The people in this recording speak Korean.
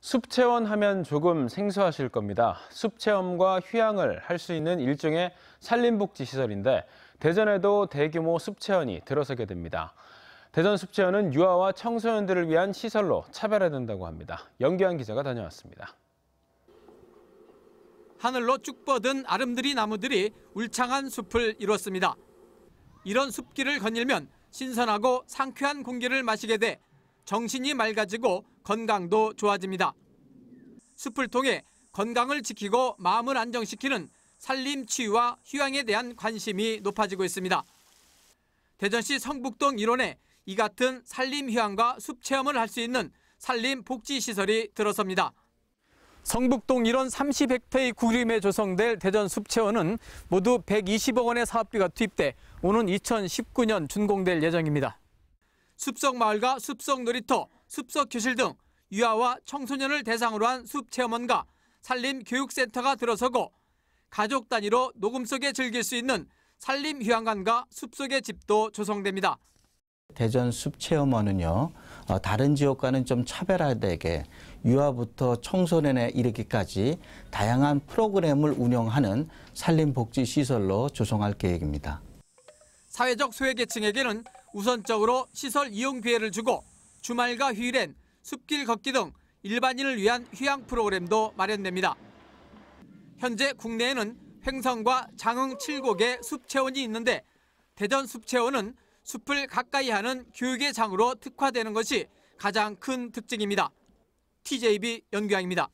숲체험 하면 조금 생소하실 겁니다. 숲체험과 휴양을 할 수 있는 일종의 산림복지시설인데 대전에도 대규모 숲체험이 들어서게 됩니다. 대전 숲체험은 유아와 청소년들을 위한 시설로 차별화된다고 합니다. 연기환 기자가 다녀왔습니다. 하늘로 쭉 뻗은 아름드리 나무들이 울창한 숲을 이뤘습니다. 이런 숲길을 거닐면 신선하고 상쾌한 공기를 마시게 돼 정신이 맑아지고 건강도 좋아집니다. 숲을 통해 건강을 지키고 마음을 안정시키는 산림 치유와 휴양에 대한 관심이 높아지고 있습니다. 대전시 성북동 일원에 이 같은 산림 휴양과 숲 체험을 할 수 있는 산림 복지 시설이 들어섭니다. 성북동 일원 30헥타의 구림에 조성될 대전 숲체원은 모두 120억 원의 사업비가 투입돼 오는 2019년 준공될 예정입니다. 숲속마을과 숲속놀이터, 숲속교실 등 유아와 청소년을 대상으로 한 숲체험원과 산림교육센터가 들어서고 가족 단위로 녹음 속에 즐길 수 있는 산림휴양관과 숲속의 집도 조성됩니다. 대전 숲체험원은요 어, 다른 지역과는 좀 차별화되게 유아부터 청소년에 이르기까지 다양한 프로그램을 운영하는 산림복지시설로 조성할 계획입니다. 사회적 소외계층에게는 우선적으로 시설 이용 기회를 주고 주말과 휴일엔 숲길 걷기 등 일반인을 위한 휴양 프로그램도 마련됩니다. 현재 국내에는 횡성과 장흥 7곡의 숲체원이 있는데 대전 숲체원은 숲을 가까이 하는 교육의 장으로 특화되는 것이 가장 큰 특징입니다. TJB 연구양입니다.